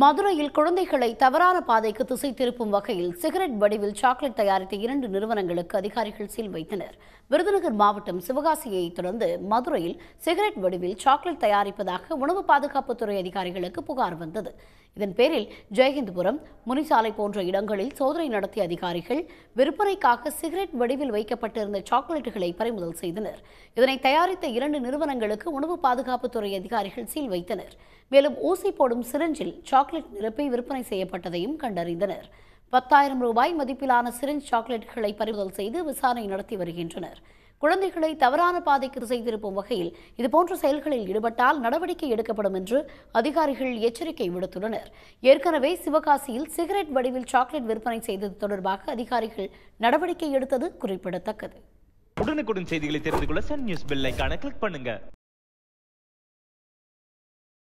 மதுரையில் குழந்தைகளை தவறான பாதைக்கு திசை திருப்பும் வகையில் சிகரெட் வடிவில் சாக்லேட் தயாரித்த இரண்டு நிறுவனங்களுக்கு அதிகாரிகள் சீல் வைத்தனர் விருதுநகர் மாவட்டம் சிவகாசியை தொடர்ந்து மதுரையில் சிகரெட் வடிவில் சாக்லேட் தயாரிப்பதாக உணவு பாதுகாப்புத்துறை அதிகாரிகளுக்கு புகார் வந்தது இதன் பேரில் ஜெயஹிந்துபுரம் முனிசாலை போன்ற இடங்களில் சோதனை நடத்திய அதிகாரிகள் விற்பனைக்காக சிகரெட் வடிவில் வைக்கப்பட்டிருந்த சாக்லேட்டுகளை பறிமுதல் செய்தனர் இதனை தயாரித்த இரண்டு நிறுவனங்களுக்கு உணவு பாதுகாப்புத்துறை அதிகாரிகள் சீல் வைத்தனர் மேலும் ஊசி போடும் சிரஞ்சில் சாக்லேட் சாக்லேட் நிரப்பி விற்பனை செய்யப்பட்டதையும் கண்டறிந்தனர் பத்தாயிரம் ரூபாய் மதிப்பிலான சிரிஞ்ச் சாக்லேட்டுகளை பறிமுதல் செய்து விசாரணை நடத்தி வருகின்றனர் குழந்தைகளை தவறான பாதைக்கு செய்திருக்கும் வகையில் இதுபோன்ற செயல்களில் ஈடுபட்டால் நடவடிக்கை எடுக்கப்படும் என்று அதிகாரிகள் எச்சரிக்கை விடுத்துள்ளனர் ஏற்கனவே சிவகாசியில் சிகரெட் வடிவில் சாக்லேட் விற்பனை செய்தது தொடர்பாக அதிகாரிகள் நடவடிக்கை எடுத்தது குறிப்பிடத்தக்கது உடனுக்குடன் செய்திகளை தெரிந்து கொள்ள சன் நியூஸ் பெல் கிளிக் பண்ணுங்க